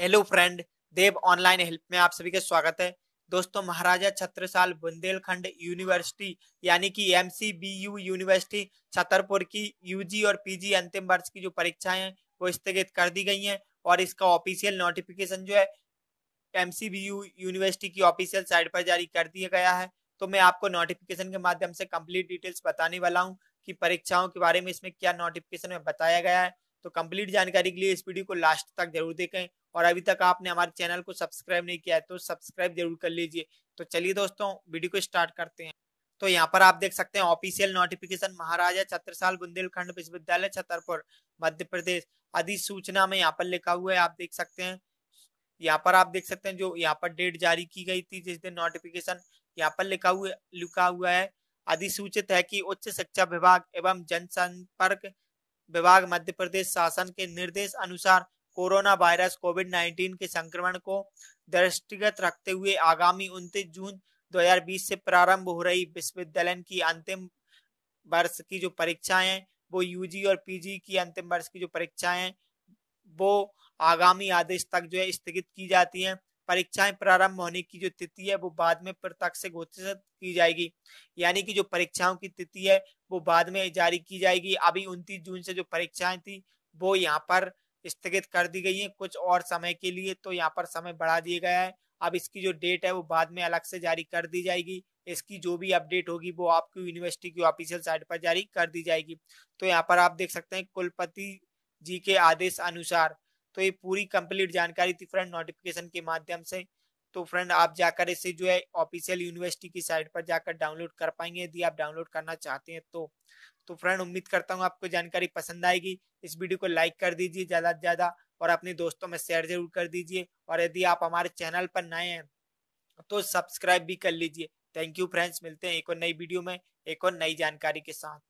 hello friend Dev online help में आप सभी का स्वागत है दोस्तों महाराजा छत्रसाल बुंदेलखंड यूनिवर्सिटी यानी कि एम यूनिवर्सिटी छतरपुर की यूजी और पीजी अंतिम वर्ष की जो परीक्षाएं हैं वो स्थगित कर दी गई हैं और इसका ऑफिशियल नोटिफिकेशन जो है एम यूनिवर्सिटी की ऑफिशियल साइट पर जारी कर दिया गया है तो मैं आपको नोटिफिकेशन के माध्यम से कंप्लीट डिटेल्स बताने वाला हूँ कि परीक्षाओं के बारे में इसमें क्या नोटिफिकेशन में बताया गया है तो कंप्लीट जानकारी के लिए इस वीडियो को लास्ट तक जरूर देखें और अभी तक आपने हमारे चैनल को सब्सक्राइब नहीं किया है तो सब्सक्राइब जरूर कर लीजिए तो चलिए दोस्तों वीडियो को स्टार्ट करते हैं तो यहाँ पर आप देख सकते हैं ऑफिशियल नोटिफिकेशन महाराजा छत्रसाल बुंदेलखंड विश्वविद्यालय छतरपुर मध्य प्रदेश अधिसूचना में यहाँ पर लिखा हुआ है आप देख सकते हैं यहाँ पर आप देख सकते हैं जो यहाँ पर डेट जारी की गई थी जिस दिन नोटिफिकेशन यहाँ पर लिखा हुआ लिखा हुआ है अधिसूचित है कि उच्च शिक्षा विभाग एवं जनसंपर्क विभाग मध्य प्रदेश शासन के निर्देश अनुसार कोरोना वायरस कोविड 19 के संक्रमण को दृष्टिगत रखते हुए आगामी उनतीस जून 2020 से प्रारंभ हो रही विश्वविद्यालय की अंतिम वर्ष की जो परीक्षाएं हैं वो यूजी और पीजी की अंतिम वर्ष की जो परीक्षाएं हैं वो आगामी आदेश तक जो है स्थगित की जाती हैं परीक्षाएं प्रारंभ होने की जो तिथि है वो बाद में प्रत्यक्ष घोषित की जाएगी यानी कि जो परीक्षाओं की तिथि है वो बाद में जारी की जाएगी अभी उनतीस जून से जो परीक्षाएं थी वो यहाँ पर स्थगित कर दी गई है कुछ और समय के लिए तो यहाँ पर समय बढ़ा दिया गया है अब इसकी जो डेट है वो बाद में अलग से जारी कर दी जाएगी इसकी जो भी अपडेट होगी वो आपकी यूनिवर्सिटी की ऑफिशियल साइट पर जारी कर दी जाएगी तो यहाँ पर आप देख सकते हैं कुलपति जी के आदेश अनुसार तो ये पूरी कंप्लीट जानकारी थी फ्रेंड नोटिफिकेशन के माध्यम से तो फ्रेंड आप जाकर इसे जो है ऑफिशियल यूनिवर्सिटी की साइट पर जाकर डाउनलोड कर पाएंगे यदि आप डाउनलोड करना चाहते हैं तो तो फ्रेंड उम्मीद करता हूँ आपको जानकारी पसंद आएगी इस वीडियो को लाइक कर दीजिए ज़्यादा से ज़्यादा और अपने दोस्तों में शेयर जरूर कर दीजिए और यदि आप हमारे चैनल पर नए हैं तो सब्सक्राइब भी कर लीजिए थैंक यू फ्रेंड्स मिलते हैं एक और नई वीडियो में एक और नई जानकारी के साथ